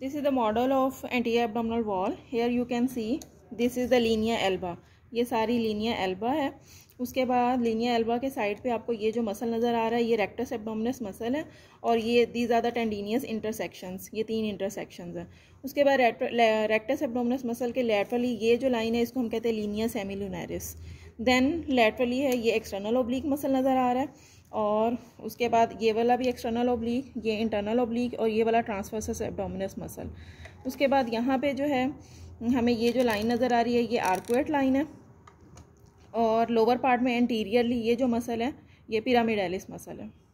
this is the model of anterior abdominal wall here you can see this is the linea alba ये सारी linea alba है उसके बाद Linnaea Elba के side पे आपको ये जो मसल नज़र आ रहा है ये रेक्टस एबडोमिनस मसल है और ये these are the tendinous intersections ये तीन इंटरसेक्शंस हैं उसके बाद रेक्टस एबडोमिनस मसल के लेटरली ये जो लाइन है इसको हम कहते हैं लीनिया सेमिलुनरिस देन लेटरली है ये एक्सटर्नल ओब्लिक मसल नज़र आ रहा है और उसके बाद ये वाला भी एक्सटर्नल ओब्लिक ये इंटरनल ओब्लिक और ये वाला ट्रांसवर्सस एबडोमिनस मसल उसके बाद यहाँ पे जो है हमें ये जो लाइन नज़र आ रही है ये आर्कुएट लाइन है और लोअर पार्ट में एंटीरियरली ये जो मसल है ये पिरामिडालिस मसल है